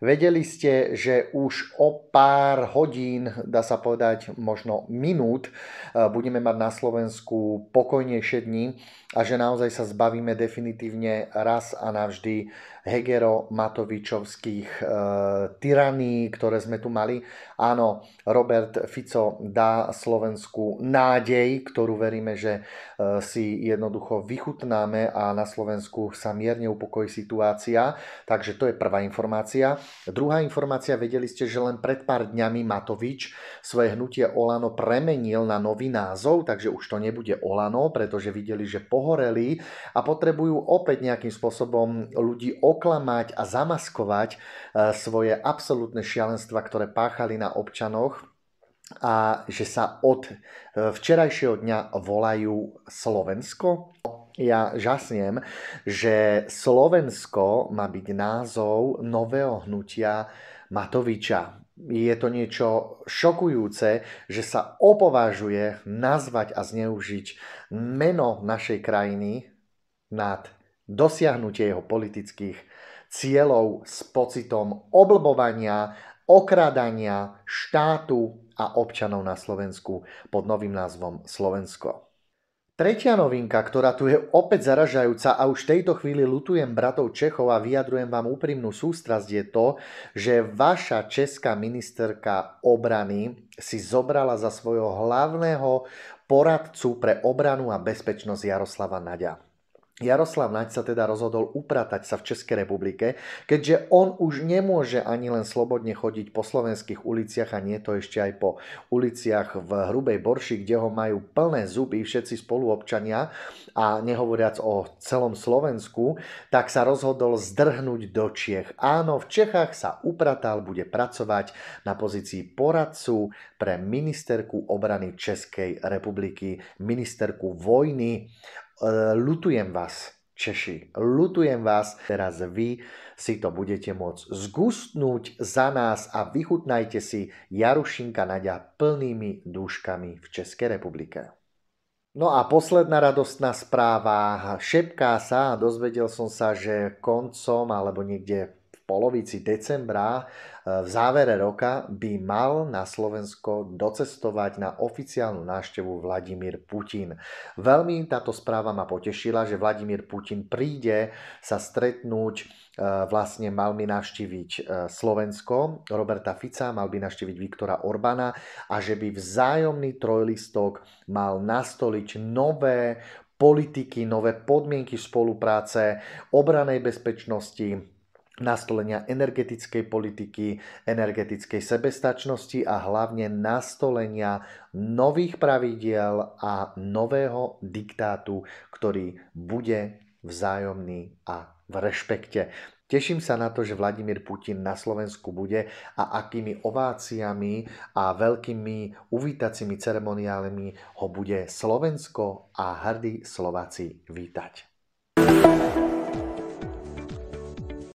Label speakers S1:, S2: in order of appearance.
S1: Vedeli ste, že už o pár hodín, dá sa povedať možno minút, e, budeme mať na Slovensku pokojnejšie dni a že naozaj sa zbavíme definitívne raz a navždy Hegero-Matovičovských e, tyraní, ktoré sme tu mali. Áno, Robert Fico dá Slovensku nádej, ktorú veríme, že e, si jednoducho vychutnáme a na Slovensku sa mierne upokojí situácia. Takže to je prvá informácia. Druhá informácia, vedeli ste, že len pred pár dňami Matovič svoje hnutie Olano premenil na nový názov, takže už to nebude Olano, pretože videli, že pohoreli a potrebujú opäť nejakým spôsobom ľudí oklamať a zamaskovať eh, svoje absolútne šialenstva, ktoré páchali na občanoch a že sa od eh, včerajšieho dňa volajú Slovensko ja žasnem, že Slovensko má byť názov nového hnutia Matoviča. Je to niečo šokujúce, že sa opovážuje nazvať a zneužiť meno našej krajiny nad dosiahnutie jeho politických cieľov s pocitom oblbovania, okradania štátu a občanov na Slovensku pod novým názvom Slovensko. Tretia novinka, ktorá tu je opäť zaražajúca a už v tejto chvíli lutujem bratov Čechov a vyjadrujem vám úprimnú sústrasť je to, že vaša česká ministerka obrany si zobrala za svojho hlavného poradcu pre obranu a bezpečnosť Jaroslava Naďa. Jaroslav Naď sa teda rozhodol upratať sa v Českej republike, keďže on už nemôže ani len slobodne chodiť po slovenských uliciach a nie to ešte aj po uliciach v Hrubej Borši, kde ho majú plné zuby všetci spoluobčania a nehovoriac o celom Slovensku, tak sa rozhodol zdrhnúť do Čiech. Áno, v Čechách sa upratal, bude pracovať na pozícii poradcu pre ministerku obrany Českej republiky, ministerku vojny E, lutujem vás, Češi, lutujem vás, teraz vy si to budete môcť zgustnúť za nás a vychutnajte si Jarušinka Naďa plnými dúškami v Českej republike. No a posledná radostná správa. Šepká sa, dozvedel som sa, že koncom alebo niekde polovici decembra eh, v závere roka by mal na Slovensko docestovať na oficiálnu návštevu Vladimír Putin. Veľmi táto správa ma potešila, že Vladimír Putin príde sa stretnúť eh, vlastne mal by navštíviť eh, Slovensko, Roberta Fica, mal by navštíviť Viktora Orbana a že by vzájomný trojlistok mal nastoliť nové politiky, nové podmienky spolupráce, obranej bezpečnosti, nastolenia energetickej politiky, energetickej sebestačnosti a hlavne nastolenia nových pravidiel a nového diktátu, ktorý bude vzájomný a v rešpekte. Teším sa na to, že Vladimír Putin na Slovensku bude a akými ováciami a veľkými uvítacími ceremoniálmi ho bude Slovensko a hrdí Slováci vítať.